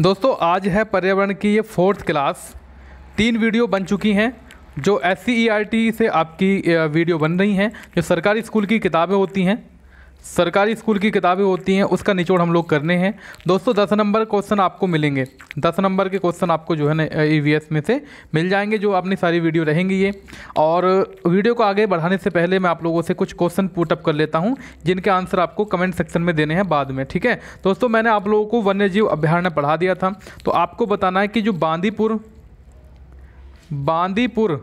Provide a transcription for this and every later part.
दोस्तों आज है पर्यावरण की ये फोर्थ क्लास तीन वीडियो बन चुकी हैं जो एस e से आपकी वीडियो बन रही हैं जो सरकारी स्कूल की किताबें होती हैं सरकारी स्कूल की किताबें होती हैं उसका निचोड़ हम लोग करने हैं दोस्तों दस नंबर क्वेश्चन आपको मिलेंगे दस नंबर के क्वेश्चन आपको जो है ना ई e में से मिल जाएंगे जो अपनी सारी वीडियो रहेंगी ये और वीडियो को आगे बढ़ाने से पहले मैं आप लोगों से कुछ क्वेश्चन पुटअप कर लेता हूँ जिनके आंसर आपको कमेंट सेक्शन में देने हैं बाद में ठीक है दोस्तों मैंने आप लोगों को वन्य जीव अभ्यारण्य पढ़ा दिया था तो आपको बताना है कि जो बांदीपुर बांदीपुर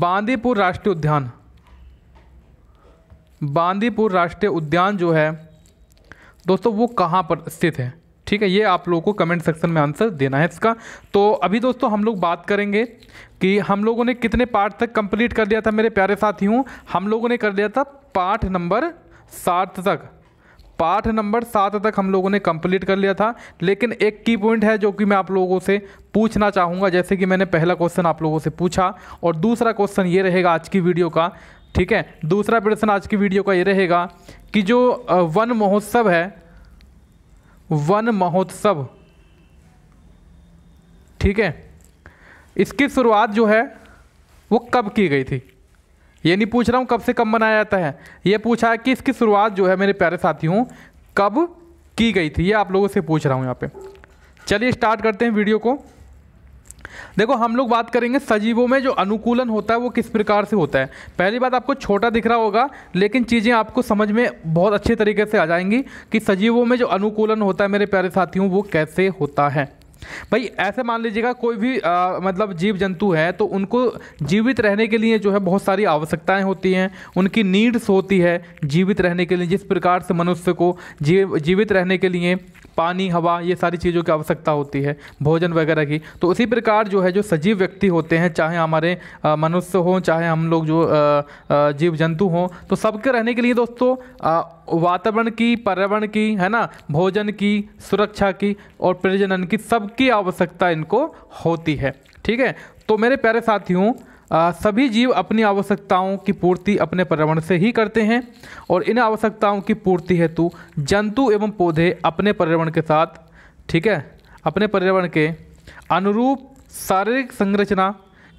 बांदीपुर राष्ट्रीय उद्यान बांदीपुर राष्ट्रीय उद्यान जो है दोस्तों वो कहाँ पर स्थित है ठीक है ये आप लोगों को कमेंट सेक्शन में आंसर देना है इसका तो अभी दोस्तों हम लोग बात करेंगे कि हम लोगों ने कितने पार्ट तक कंप्लीट कर दिया था मेरे प्यारे साथियों हम लोगों ने कर दिया था पाठ नंबर सात तक पाठ नंबर सात तक हम लोगों ने कंप्लीट कर लिया था लेकिन एक की पॉइंट है जो कि मैं आप लोगों से पूछना चाहूँगा जैसे कि मैंने पहला क्वेश्चन आप लोगों से पूछा और दूसरा क्वेश्चन ये रहेगा आज की वीडियो का ठीक है दूसरा प्रश्न आज की वीडियो का ये रहेगा कि जो वन महोत्सव है वन महोत्सव ठीक है इसकी शुरुआत जो है वो कब की गई थी ये नहीं पूछ रहा हूँ कब से कब मनाया जाता है ये पूछा है कि इसकी शुरुआत जो है मेरे प्यारे साथियों कब की गई थी ये आप लोगों से पूछ रहा हूँ यहाँ पे चलिए स्टार्ट करते हैं वीडियो को देखो हम लोग बात करेंगे सजीवों में जो अनुकूलन होता है वो किस प्रकार से होता है पहली बात आपको छोटा दिख रहा होगा लेकिन चीज़ें आपको समझ में बहुत अच्छे तरीके से आ जाएंगी कि सजीवों में जो अनुकूलन होता है मेरे प्यारे साथियों वो कैसे होता है भाई ऐसे मान लीजिएगा कोई भी आ, मतलब जीव जंतु है तो उनको जीवित रहने के लिए जो है बहुत सारी आवश्यकताएं होती हैं उनकी नीड्स होती है जीवित रहने के लिए जिस प्रकार से मनुष्य को जीव जीवित रहने के लिए पानी हवा ये सारी चीज़ों की आवश्यकता होती है भोजन वगैरह की तो उसी प्रकार जो है जो सजीव व्यक्ति होते हैं चाहे हमारे मनुष्य हों चाहे हम लोग जो जीव जंतु हों तो सबके रहने के लिए दोस्तों वातावरण की पर्यावरण की है ना भोजन की सुरक्षा की और प्रजनन की सबकी आवश्यकता इनको होती है ठीक है तो मेरे प्यारे साथियों आ, सभी जीव अपनी आवश्यकताओं की पूर्ति अपने पर्यावरण से ही करते हैं और इन आवश्यकताओं की पूर्ति हेतु जंतु एवं पौधे अपने पर्यावरण के साथ ठीक है अपने पर्यावरण के अनुरूप शारीरिक संरचना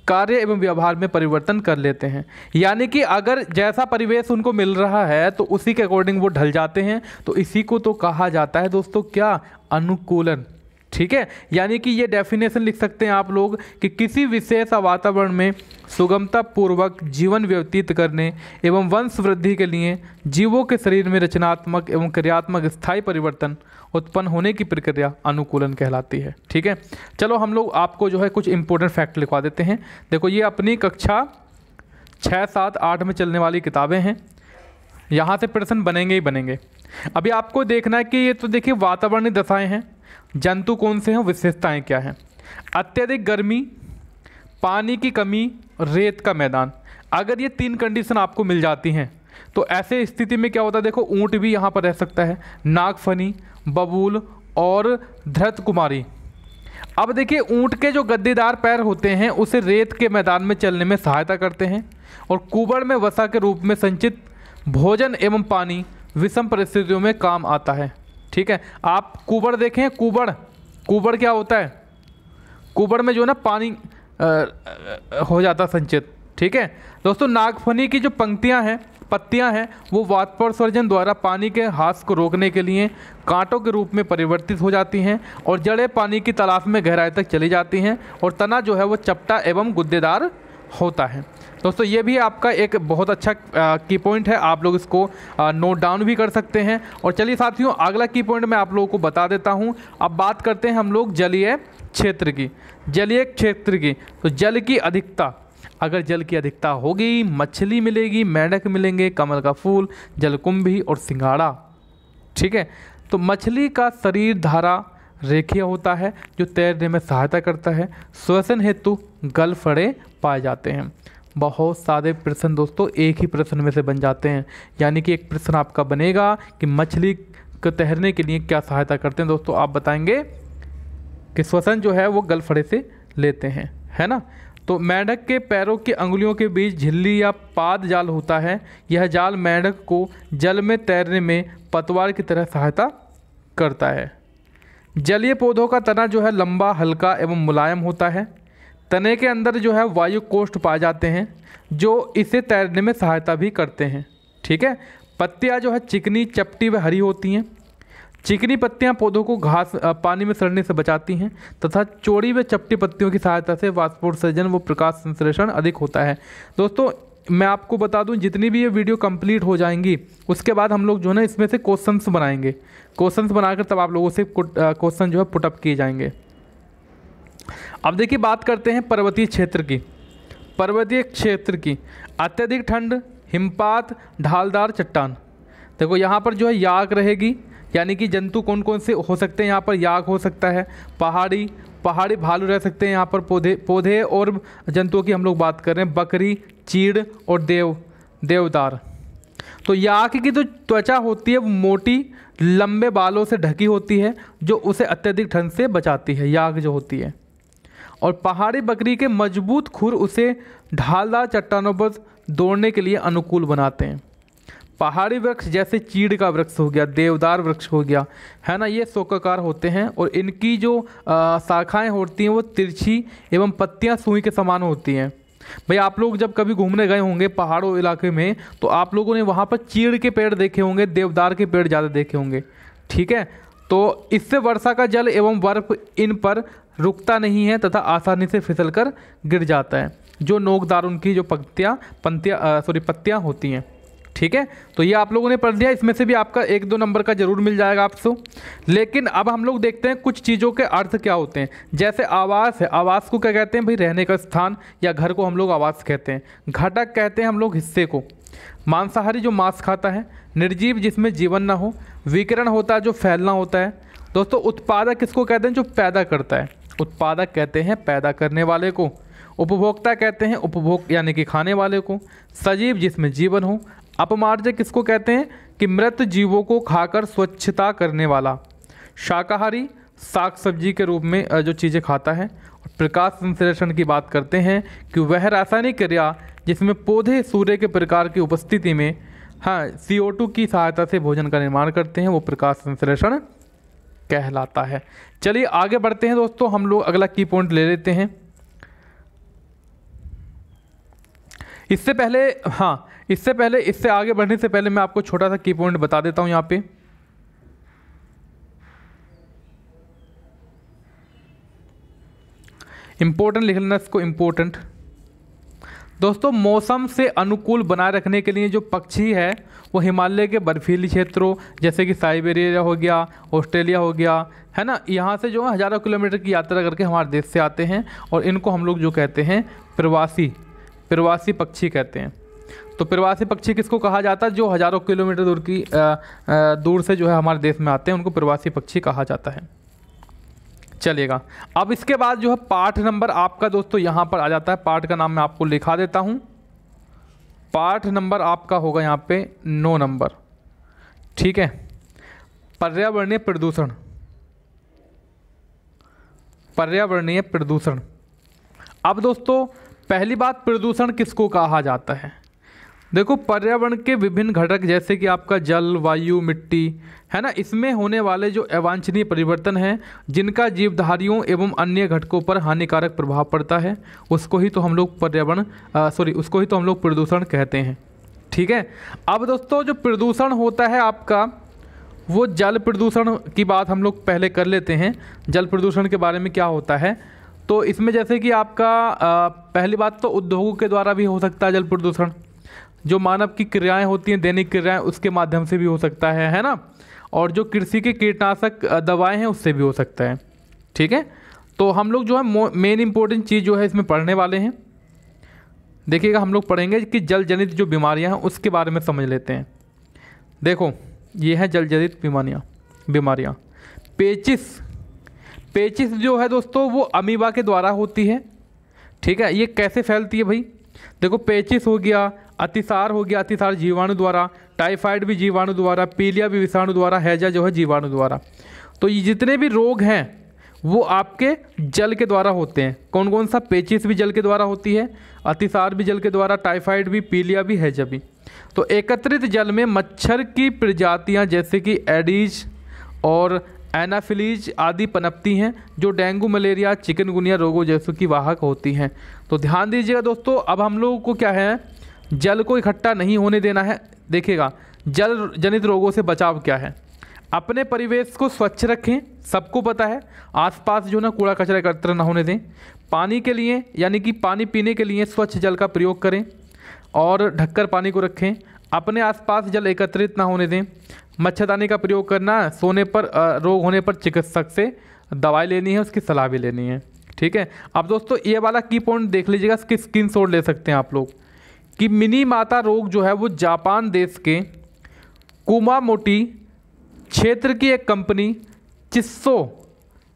कार्य एवं व्यवहार में परिवर्तन कर लेते हैं यानी कि अगर जैसा परिवेश उनको मिल रहा है तो उसी के अकॉर्डिंग वो ढल जाते हैं तो इसी को तो कहा जाता है दोस्तों क्या अनुकूलन ठीक है यानी कि ये डेफिनेशन लिख सकते हैं आप लोग कि किसी विशेष वातावरण में सुगमतापूर्वक जीवन व्यतीत करने एवं वंश वृद्धि के लिए जीवों के शरीर में रचनात्मक एवं क्रियात्मक स्थायी परिवर्तन उत्पन्न होने की प्रक्रिया अनुकूलन कहलाती है ठीक है चलो हम लोग आपको जो है कुछ इंपॉर्टेंट फैक्ट लिखवा देते हैं देखो ये अपनी कक्षा छः सात आठ में चलने वाली किताबें हैं यहाँ से प्रश्न बनेंगे ही बनेंगे अभी आपको देखना है कि ये तो देखिए वातावरणीय दशाएं हैं जंतु कौन से हैं विशेषताएं क्या हैं अत्यधिक गर्मी पानी की कमी रेत का मैदान अगर ये तीन कंडीशन आपको मिल जाती हैं तो ऐसे स्थिति में क्या होता है देखो ऊँट भी यहाँ पर रह सकता है नागफनी बबूल और धृत कुमारी अब देखिए ऊँट के जो गद्देदार पैर होते हैं उसे रेत के मैदान में चलने में सहायता करते हैं और कुबड़ में वसा के रूप में संचित भोजन एवं पानी विषम परिस्थितियों में काम आता है ठीक है आप कुबड़ देखें कुबड़ कुबड़ क्या होता है कुबड़ में जो ना पानी हो जाता संचित ठीक है दोस्तों नागफनी की जो पंक्तियां हैं पत्तियां हैं वो वातपरसर्जन द्वारा पानी के हास को रोकने के लिए कांटों के रूप में परिवर्तित हो जाती हैं और जड़ें पानी की तलाश में गहराई तक चली जाती हैं और तना जो है वो चपटा एवं गुद्देदार होता है दोस्तों ये भी आपका एक बहुत अच्छा की पॉइंट है आप लोग इसको नोट डाउन भी कर सकते हैं और चलिए साथियों अगला की पॉइंट मैं आप लोगों को बता देता हूँ अब बात करते हैं हम लोग जलीय क्षेत्र की जलीय क्षेत्र की तो जल की अधिकता अगर जल की अधिकता होगी मछली मिलेगी मेढक मिलेंगे कमल का फूल जलकुंभी और सिंगाड़ा ठीक है तो मछली का शरीर धारा रेखीय होता है जो तैरने में सहायता करता है श्वसन हेतु गल फड़े पाए जाते हैं बहुत सारे प्रश्न दोस्तों एक ही प्रश्न में से बन जाते हैं यानी कि एक प्रश्न आपका बनेगा कि मछली को तैरने के लिए क्या सहायता करते हैं दोस्तों आप बताएंगे कि श्वसन जो है वो गलफड़े से लेते हैं है ना तो मेंढक के पैरों की अंगुलियों के बीच झिल्ली या पाद जाल होता है यह जाल मेंढक को जल में तैरने में पतवार की तरह सहायता करता है जलीय पौधों का तना जो है लंबा हल्का एवं मुलायम होता है तने के अंदर जो है वायु कोष्ठ पाए जाते हैं जो इसे तैरने में सहायता भी करते हैं ठीक है पत्तियाँ जो है चिकनी चपटी व हरी होती हैं चिकनी पत्तियाँ पौधों को घास पानी में सड़ने से बचाती हैं तथा चौड़ी व चपटी पत्तियों की सहायता से वाष्पोत्सर्जन व प्रकाश संश्लेषण अधिक होता है दोस्तों मैं आपको बता दूं जितनी भी ये वीडियो कंप्लीट हो जाएंगी उसके बाद हम लोग जो है ना इसमें से क्वेश्चंस बनाएंगे क्वेश्चंस बनाकर तब आप लोगों से क्वेश्चन जो है पुटअप किए जाएंगे अब देखिए बात करते हैं पर्वतीय क्षेत्र की पर्वतीय क्षेत्र की अत्यधिक ठंड हिमपात ढालदार चट्टान देखो यहाँ पर जो है याक रहेगी यानी कि जंतु कौन कौन से हो सकते हैं यहाँ पर याक हो सकता है पहाड़ी पहाड़ी भालू रह सकते हैं यहाँ पर पौधे पौधे और जंतुओं की हम लोग बात कर रहे हैं बकरी चीड़ और देव देवदार तो याक की जो त्वचा होती है वो मोटी लंबे बालों से ढकी होती है जो उसे अत्यधिक ठंड से बचाती है याक जो होती है और पहाड़ी बकरी के मजबूत खुर उसे ढालदार चट्टानों पर दौड़ने के लिए अनुकूल बनाते हैं पहाड़ी वृक्ष जैसे चीड़ का वृक्ष हो गया देवदार वृक्ष हो गया है ना ये शोकाकार होते हैं और इनकी जो शाखाएँ होती हैं वो तिरछी एवं पत्तियाँ सुई के समान होती हैं भाई आप लोग जब कभी घूमने गए होंगे पहाड़ों इलाके में तो आप लोगों ने वहाँ पर चीड़ के पेड़ देखे होंगे देवदार के पेड़ ज़्यादा देखे होंगे ठीक है तो इससे वर्षा का जल एवं बर्फ इन पर रुकता नहीं है तथा आसानी से फिसल कर गिर जाता है जो नोकदार उनकी जो पंक्तियाँ पंतियाँ सॉरी पत्तियाँ होती हैं ठीक है तो ये आप लोगों ने पढ़ लिया इसमें से भी आपका एक दो नंबर का जरूर मिल जाएगा आपसे लेकिन अब हम लोग देखते हैं कुछ चीज़ों के अर्थ क्या होते हैं जैसे आवास है आवास को क्या कहते हैं भाई रहने का स्थान या घर को हम लोग आवास कहते हैं घटक कहते हैं हम लोग हिस्से को मांसाहारी जो मांस खाता है निर्जीव जिसमें जीवन ना हो विकिरण होता है जो फैलना होता है दोस्तों उत्पादक किसको कहते हैं जो पैदा करता है उत्पादक कहते हैं पैदा करने वाले को उपभोक्ता कहते हैं उपभोग यानी कि खाने वाले को सजीव जिसमें जीवन हो अपमार्जक किसको कहते हैं कि मृत जीवों को खाकर स्वच्छता करने वाला शाकाहारी साग सब्जी के रूप में जो चीज़ें खाता है प्रकाश संश्लेषण की बात करते हैं कि वह रासायनिक क्रिया जिसमें पौधे सूर्य के प्रकार की उपस्थिति में हाँ सी की सहायता से भोजन का निर्माण करते हैं वो प्रकाश संश्लेषण कहलाता है चलिए आगे बढ़ते हैं दोस्तों हम लोग अगला की पॉइंट ले लेते हैं इससे पहले हाँ इससे पहले इससे आगे बढ़ने से पहले मैं आपको छोटा सा की पॉइंट बता देता हूँ यहाँ पे इम्पोर्टेंट लिख लेना इसको इम्पोर्टेंट दोस्तों मौसम से अनुकूल बनाए रखने के लिए जो पक्षी है वो हिमालय के बर्फीली क्षेत्रों जैसे कि साइबेरिया हो गया ऑस्ट्रेलिया हो गया है ना यहाँ से जो है हज़ारों किलोमीटर की यात्रा करके हमारे देश से आते हैं और इनको हम लोग जो कहते हैं प्रवासी प्रवासी पक्षी कहते हैं तो प्रवासी पक्षी किसको कहा जाता है जो हज़ारों किलोमीटर दूर की आ, आ, दूर से जो है हमारे देश में आते हैं उनको प्रवासी पक्षी कहा जाता है चलेगा अब इसके बाद जो है पार्ट नंबर आपका दोस्तों यहाँ पर आ जाता है पार्ट का नाम मैं आपको लिखा देता हूँ पार्ट नंबर आपका होगा यहाँ पे नो नंबर ठीक है पर्यावरणीय प्रदूषण पर्यावरणीय प्रदूषण अब दोस्तों पहली बात प्रदूषण किसको कहा जाता है देखो पर्यावरण के विभिन्न घटक जैसे कि आपका जल वायु मिट्टी है ना इसमें होने वाले जो अवांछनीय परिवर्तन हैं जिनका जीवधारियों एवं अन्य घटकों पर हानिकारक प्रभाव पड़ता है उसको ही तो हम लोग पर्यावरण सॉरी उसको ही तो हम लोग प्रदूषण कहते हैं ठीक है अब दोस्तों जो प्रदूषण होता है आपका वो जल प्रदूषण की बात हम लोग पहले कर लेते हैं जल प्रदूषण के बारे में क्या होता है तो इसमें जैसे कि आपका आ, पहली बात तो उद्योगों के द्वारा भी हो सकता है जल प्रदूषण जो मानव की क्रियाएं होती हैं दैनिक क्रियाएं उसके माध्यम से भी हो सकता है है ना और जो कृषि के कीटनाशक दवाएं हैं उससे भी हो सकता है ठीक है तो हम लोग जो है मेन इंपॉर्टेंट चीज़ जो है इसमें पढ़ने वाले हैं देखिएगा हम लोग पढ़ेंगे कि जल जनित जो बीमारियां हैं उसके बारे में समझ लेते हैं देखो ये है जल जनित बीमारियाँ बीमारियाँ पेचिस पेचिस जो है दोस्तों वो अमीबा के द्वारा होती है ठीक है ये कैसे फैलती है भाई देखो पेचिस हो गया अतिसार हो गया अतिसार जीवाणु द्वारा टाइफाइड भी जीवाणु द्वारा पीलिया भी विषाणु द्वारा हैजा जो है जीवाणु द्वारा तो ये जितने भी रोग हैं वो आपके जल के द्वारा होते हैं कौन कौन सा पेचिस भी जल के द्वारा होती है अतिसार भी जल के द्वारा टाइफाइड भी पीलिया भी हैजा भी तो एकत्रित जल में मच्छर की प्रजातियाँ जैसे कि एडीज और एनाफिलीज आदि पनपती हैं जो डेंगू मलेरिया चिकनगुनिया रोगों जैसों की वाहक होती हैं तो ध्यान दीजिएगा दोस्तों अब हम लोगों को क्या है जल को इकट्ठा नहीं होने देना है देखेगा जल जनित रोगों से बचाव क्या है अपने परिवेश को स्वच्छ रखें सबको पता है आसपास जो ना कूड़ा कचरा एकत्र ना होने दें पानी के लिए यानी कि पानी पीने के लिए स्वच्छ जल का प्रयोग करें और ढककर पानी को रखें अपने आसपास जल एकत्रित ना होने दें मच्छरदानी का प्रयोग करना सोने पर रोग होने पर चिकित्सक से दवाई लेनी है उसकी सलाह भी लेनी है ठीक है अब दोस्तों ये वाला की पॉइंट देख लीजिएगा इसकी स्क्रीन ले सकते हैं आप लोग कि मिनी माता रोग जो है वो जापान देश के कुमामोटी क्षेत्र की एक कंपनी चिस्सो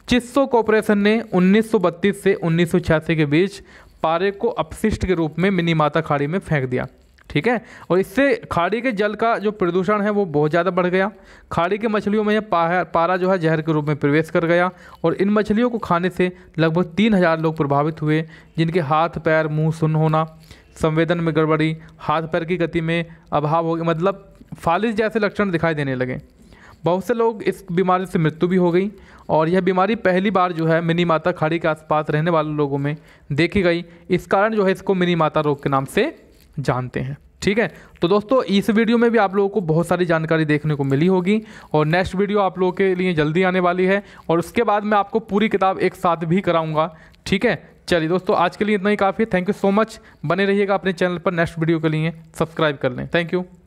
चिस्सो कॉरपोरेशन ने 1932 से उन्नीस के बीच पारे को अपशिष्ट के रूप में मिनी माता खाड़ी में फेंक दिया ठीक है और इससे खाड़ी के जल का जो प्रदूषण है वो बहुत ज़्यादा बढ़ गया खाड़ी के मछलियों में यह पारा जो है जहर के रूप में प्रवेश कर गया और इन मछलियों को खाने से लगभग तीन हज़ार लोग प्रभावित हुए जिनके हाथ पैर मुंह सुन होना संवेदन में गड़बड़ी हाथ पैर की गति में अभाव हो गया मतलब फालिश जैसे लक्षण दिखाई देने लगे बहुत से लोग इस बीमारी से मृत्यु भी हो गई और यह बीमारी पहली बार जो है मिनी माता खाड़ी के आसपास रहने वाले लोगों में देखी गई इस कारण जो है इसको मिनी माता रोग के नाम से जानते हैं ठीक है तो दोस्तों इस वीडियो में भी आप लोगों को बहुत सारी जानकारी देखने को मिली होगी और नेक्स्ट वीडियो आप लोगों के लिए जल्दी आने वाली है और उसके बाद मैं आपको पूरी किताब एक साथ भी कराऊंगा ठीक है चलिए दोस्तों आज के लिए इतना ही काफ़ी थैंक यू सो मच बने रहिएगा अपने चैनल पर नेक्स्ट वीडियो के लिए सब्सक्राइब कर लें थैंक यू